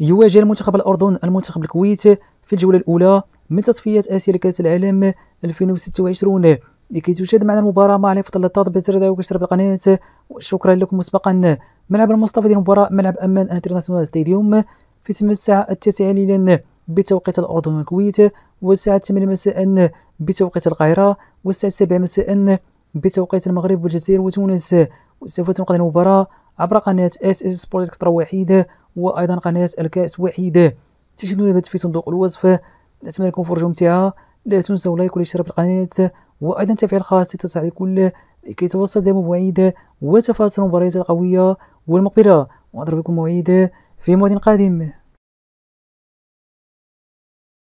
يواجه المنتخب الأردن المنتخب الكويت في الجولة الأولى من تصفيات آسيا لكأس العالم 2026 لكي تشاهد معنا المباراة مع علي فضل الطاط بزردة وكشرة بالقناة وشكرا لكم مسبقا ملعب المصطفى ديال المباراة ملعب أمان انترناسيونال ستاديوم في تم الساعة التاسعة ليلا بتوقيت الأردن والكويت والساعة الثامنة مساء بتوقيت القاهرة والساعة السابعة مساء بتوقيت المغرب والجزائر وتونس وسوف تنقل المباراة عبر قناة اس اس سبورت اكسترا وحيدة وأيضا قناة الكأس وحيدة تجدون البث في صندوق الوصف نتمنى لكم فرجة ممتعة لا تنسوا لايك والاشتراك بالقناة وأيضا تفعيل خاص للتسعة لكل لكي توصل دائما مواعيد وتفاصيل المباريات القوية والمقبلة ونضرب بكم موعد في موعد قادم